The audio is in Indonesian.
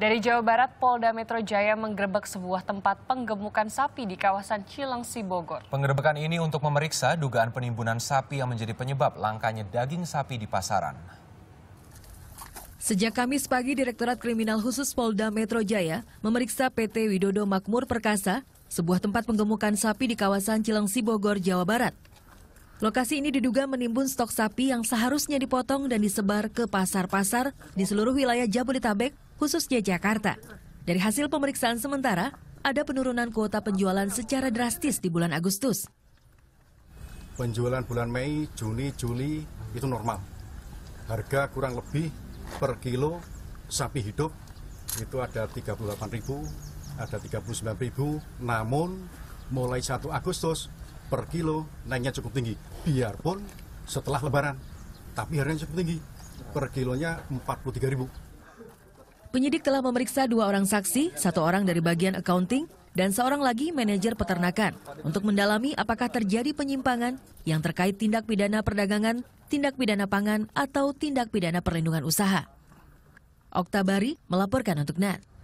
Dari Jawa Barat, Polda Metro Jaya menggerebek sebuah tempat penggemukan sapi di kawasan Cilengsi, Bogor. Penggerebekan ini untuk memeriksa dugaan penimbunan sapi yang menjadi penyebab langkanya daging sapi di pasaran. Sejak Kamis pagi, Direktorat Kriminal Khusus Polda Metro Jaya memeriksa PT Widodo Makmur Perkasa, sebuah tempat penggemukan sapi di kawasan Cilengsi, Bogor, Jawa Barat. Lokasi ini diduga menimbun stok sapi yang seharusnya dipotong dan disebar ke pasar-pasar di seluruh wilayah Jabodetabek khususnya Jakarta. Dari hasil pemeriksaan sementara, ada penurunan kuota penjualan secara drastis di bulan Agustus. Penjualan bulan Mei, Juni, Juli itu normal. Harga kurang lebih per kilo sapi hidup itu ada 38.000, ada 39.000, namun mulai 1 Agustus per kilo naiknya cukup tinggi. Biarpun setelah lebaran, tapi harganya cukup tinggi. Per kilonya 43.000. Penyidik telah memeriksa dua orang saksi, satu orang dari bagian accounting, dan seorang lagi manajer peternakan untuk mendalami apakah terjadi penyimpangan yang terkait tindak pidana perdagangan, tindak pidana pangan, atau tindak pidana perlindungan usaha. Oktabari melaporkan untuk NAT.